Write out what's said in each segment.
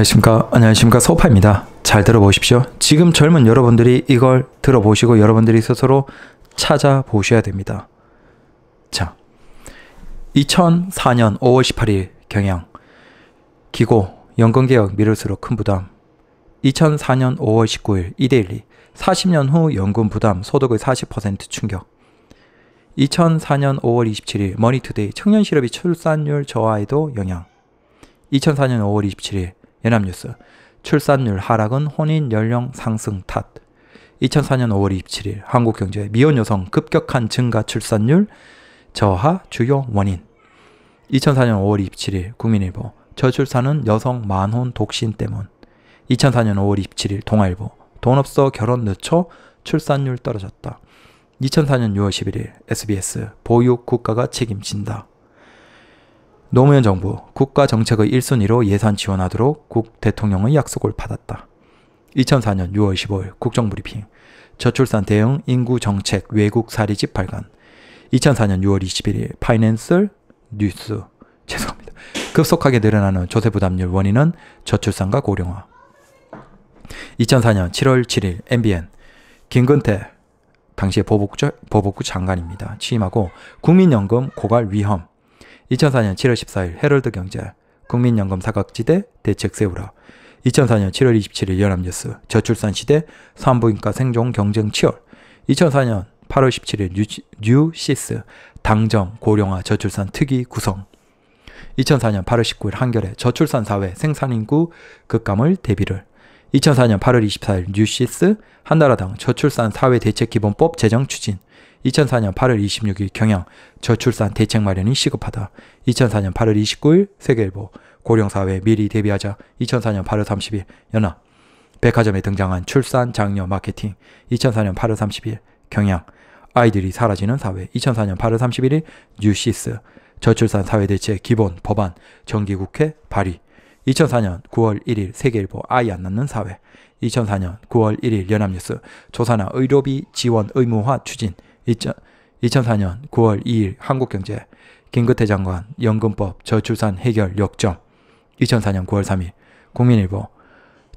안녕하십니까. 안녕하십니까. 소파입니다. 잘 들어보십시오. 지금 젊은 여러분들이 이걸 들어보시고 여러분들이 스스로 찾아보셔야 됩니다. 자, 2004년 5월 18일 경향 기고 연금개혁 미룰수록 큰 부담 2004년 5월 19일 이데일리 40년 후 연금 부담 소득의 40% 충격 2004년 5월 27일 머니투데이 청년 실업이 출산율 저하에도 영향 2004년 5월 27일 연합뉴스. 출산율 하락은 혼인 연령 상승 탓. 2004년 5월 27일 한국경제 미혼 여성 급격한 증가 출산율 저하 주요 원인. 2004년 5월 27일 국민일보 저출산은 여성 만혼 독신 때문. 2004년 5월 27일 동아일보 돈 없어 결혼 늦춰 출산율 떨어졌다. 2004년 6월 11일 SBS 보육 국가가 책임진다. 노무현 정부 국가 정책의 1순위로 예산 지원하도록 국 대통령의 약속을 받았다. 2004년 6월 15일 국정브리핑 저출산 대응 인구 정책 외국 사리집 발간 2004년 6월 21일 파이낸셜 뉴스 죄송합니다. 급속하게 늘어나는 조세 부담률 원인은 저출산과 고령화 2004년 7월 7일 MBN 김근태 당시의 보복구, 보복구 장관입니다. 취임하고 국민연금 고갈 위험 2004년 7월 14일 헤럴드 경제 국민연금 사각지대 대책 세우라 2004년 7월 27일 연합뉴스 저출산 시대 산부인과 생존 경쟁 치열 2004년 8월 17일 뉴, 뉴시스 당정 고령화 저출산 특위 구성 2004년 8월 19일 한겨레 저출산 사회 생산인구 급감을 대비를 2004년 8월 24일 뉴시스 한나라당 저출산 사회 대책 기본법 제정 추진 2004년 8월 26일 경향 저출산 대책 마련이 시급하다. 2004년 8월 29일 세계일보 고령사회 미리 대비하자 2004년 8월 30일 연합 백화점에 등장한 출산 장려 마케팅 2004년 8월 30일 경향 아이들이 사라지는 사회 2004년 8월 31일 뉴시스 저출산 사회 대책 기본 법안 정기국회 발의 2004년 9월 1일 세계일보 아이 안 낳는 사회 2004년 9월 1일 연합뉴스 조사나 의료비 지원 의무화 추진 2004년 9월 2일 한국경제 김근태 장관 연금법 저출산 해결 역점 2004년 9월 3일 국민일보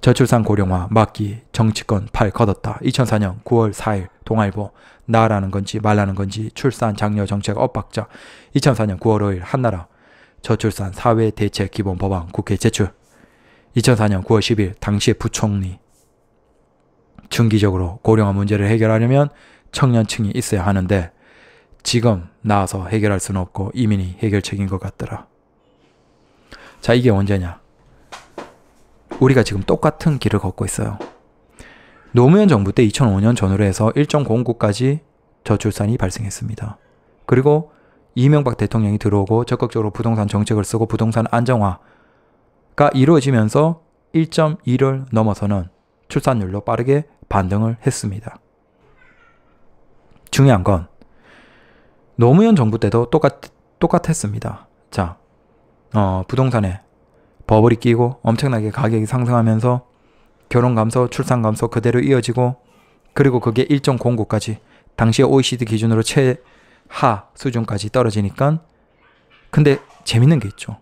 저출산 고령화 막기 정치권 팔 걷었다 2004년 9월 4일 동아일보 나라는 건지 말라는 건지 출산 장려 정책 엇박자 2004년 9월 5일 한나라 저출산 사회 대책 기본 법안 국회 제출 2004년 9월 10일 당시 부총리 중기적으로 고령화 문제를 해결하려면 청년층이 있어야 하는데 지금 나와서 해결할 수는 없고 이민이 해결책인 것 같더라. 자, 이게 언제냐? 우리가 지금 똑같은 길을 걷고 있어요. 노무현 정부 때 2005년 전후로 해서 1.09까지 저출산이 발생했습니다. 그리고 이명박 대통령이 들어오고 적극적으로 부동산 정책을 쓰고 부동산 안정화가 이루어지면서 1.1을 넘어서는 출산율로 빠르게 반등을 했습니다. 중요한 건 노무현 정부 때도 똑같, 똑같았습니다. 자, 어, 부동산에 버블이 끼고 엄청나게 가격이 상승하면서 결혼 감소, 출산 감소 그대로 이어지고 그리고 그게 일정 공까지 당시에 OECD 기준으로 최하 수준까지 떨어지니까 근데 재밌는 게 있죠.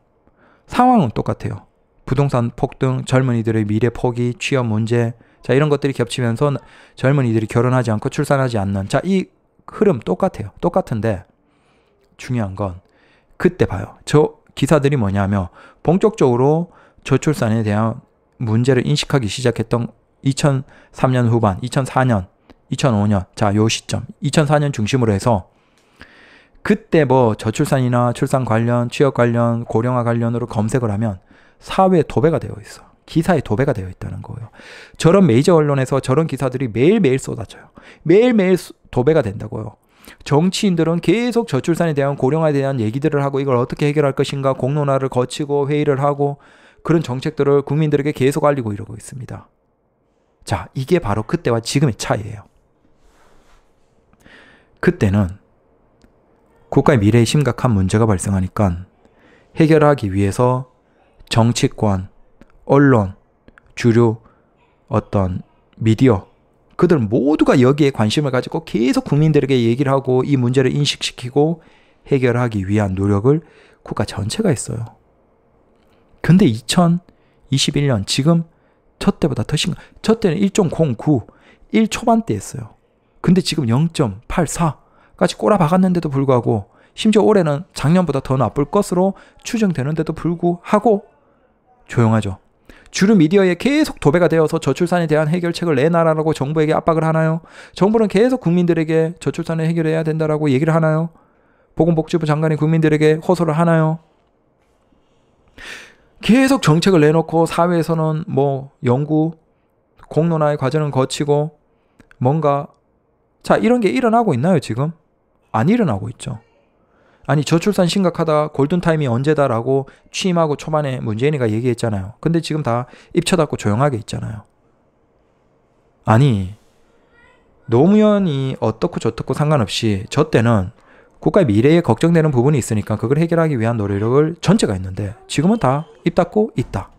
상황은 똑같아요. 부동산 폭등, 젊은이들의 미래 포기, 취업 문제, 자 이런 것들이 겹치면서 젊은이들이 결혼하지 않고 출산하지 않는 자이 흐름 똑같아요. 똑같은데 중요한 건 그때 봐요. 저 기사들이 뭐냐면 본격적으로 저출산에 대한 문제를 인식하기 시작했던 2003년 후반, 2004년, 2005년, 자, 요 시점, 2004년 중심으로 해서 그때 뭐 저출산이나 출산 관련, 취업 관련, 고령화 관련으로 검색을 하면 사회 도배가 되어 있어. 기사에 도배가 되어 있다는 거예요. 저런 메이저 언론에서 저런 기사들이 매일매일 쏟아져요. 매일매일 도배가 된다고요. 정치인들은 계속 저출산에 대한 고령화에 대한 얘기들을 하고 이걸 어떻게 해결할 것인가 공론화를 거치고 회의를 하고 그런 정책들을 국민들에게 계속 알리고 이러고 있습니다. 자, 이게 바로 그때와 지금의 차이예요. 그때는 국가의 미래에 심각한 문제가 발생하니까 해결하기 위해서 정치권, 언론, 주류 어떤 미디어 그들 모두가 여기에 관심을 가지고 계속 국민들에게 얘기를 하고 이 문제를 인식시키고 해결하기 위한 노력을 국가 전체가 했어요. 근데 2021년 지금 첫 때보다 더 심각. 첫 때는 1.09, 1초반대였어요. 근데 지금 0.84까지 꼬라박았는데도 불구하고 심지어 올해는 작년보다 더 나쁠 것으로 추정되는데도 불구하고 조용하죠. 주류 미디어에 계속 도배가 되어서 저출산에 대한 해결책을 내놔라라고 정부에게 압박을 하나요? 정부는 계속 국민들에게 저출산을 해결해야 된다라고 얘기를 하나요? 보건복지부 장관이 국민들에게 호소를 하나요? 계속 정책을 내놓고 사회에서는 뭐 연구, 공론화의 과정을 거치고 뭔가 자 이런 게 일어나고 있나요 지금? 안 일어나고 있죠. 아니 저출산 심각하다 골든타임이 언제다라고 취임하고 초반에 문재인이가 뭐 얘기했잖아요. 근데 지금 다 입쳐닫고 조용하게 있잖아요. 아니 노무현이 어떻고 저떻고 상관없이 저 때는 국가의 미래에 걱정되는 부분이 있으니까 그걸 해결하기 위한 노력을 전체가 있는데 지금은 다 입 닫고 있다.